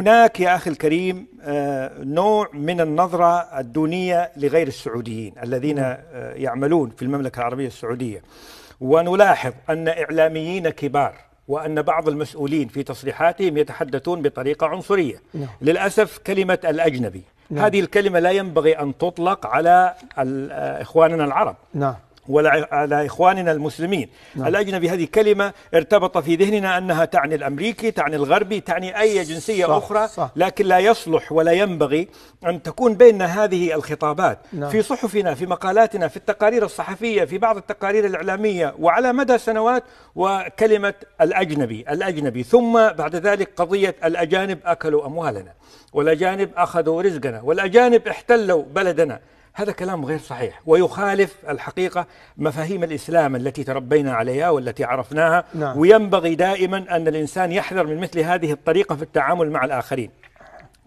هناك يا أخي الكريم آه، نوع من النظرة الدونية لغير السعوديين الذين نعم. آه، يعملون في المملكة العربية السعودية ونلاحظ أن إعلاميين كبار وأن بعض المسؤولين في تصريحاتهم يتحدثون بطريقة عنصرية نعم. للأسف كلمة الأجنبي نعم. هذه الكلمة لا ينبغي أن تطلق على آه، إخواننا العرب وعلى إخواننا المسلمين نعم. الأجنبي هذه كلمة ارتبط في ذهننا أنها تعني الأمريكي تعني الغربي تعني أي جنسية صح أخرى صح لكن لا يصلح ولا ينبغي أن تكون بيننا هذه الخطابات نعم. في صحفنا في مقالاتنا في التقارير الصحفية في بعض التقارير الإعلامية وعلى مدى سنوات وكلمة الأجنبي الأجنبي ثم بعد ذلك قضية الأجانب أكلوا أموالنا والأجانب أخذوا رزقنا والأجانب احتلوا بلدنا هذا كلام غير صحيح ويخالف الحقيقة مفاهيم الإسلام التي تربينا عليها والتي عرفناها نعم. وينبغي دائما أن الإنسان يحذر من مثل هذه الطريقة في التعامل مع الآخرين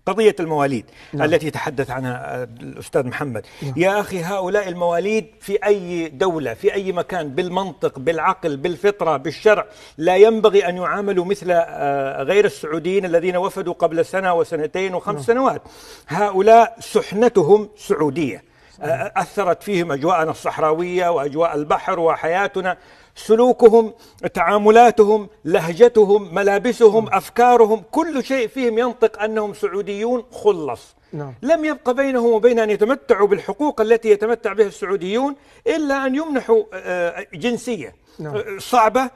قضية المواليد نعم. التي تحدث عنها الأستاذ محمد نعم. يا أخي هؤلاء المواليد في أي دولة في أي مكان بالمنطق بالعقل بالفطرة بالشرع لا ينبغي أن يعاملوا مثل آه، غير السعوديين الذين وفدوا قبل سنة وسنتين وخمس نعم. سنوات هؤلاء سحنتهم سعودية أثرت فيهم أجواءنا الصحراوية وأجواء البحر وحياتنا سلوكهم تعاملاتهم لهجتهم ملابسهم أفكارهم كل شيء فيهم ينطق أنهم سعوديون خلص نعم. لم يبقى بينه وبين أن يتمتعوا بالحقوق التي يتمتع بها السعوديون إلا أن يمنحوا آه، آه، جنسية نعم. آه، صعبة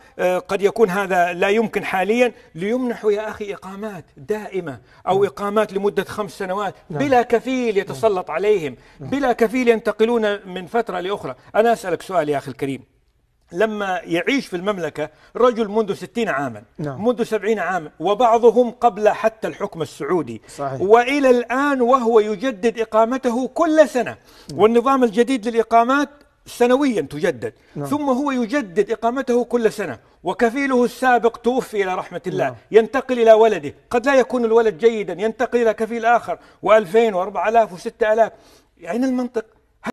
قد يكون هذا لا يمكن حاليا ليمنحوا يا أخي إقامات دائمة أو نعم. إقامات لمدة خمس سنوات نعم. بلا كفيل يتسلط نعم. عليهم نعم. بلا كفيل ينتقلون من فترة لأخرى أنا أسألك سؤال يا أخي الكريم لما يعيش في المملكة رجل منذ ستين عاما نعم. منذ سبعين عاما وبعضهم قبل حتى الحكم السعودي صحيح. وإلى الآن وهو يجدد إقامته كل سنة نعم. والنظام الجديد للإقامات سنويا تجدد نعم. ثم هو يجدد إقامته كل سنة وكفيله السابق توفي إلى رحمة الله نعم. ينتقل إلى ولده قد لا يكون الولد جيدا ينتقل إلى كفيل آخر و2000 و4000 و6000 المنطق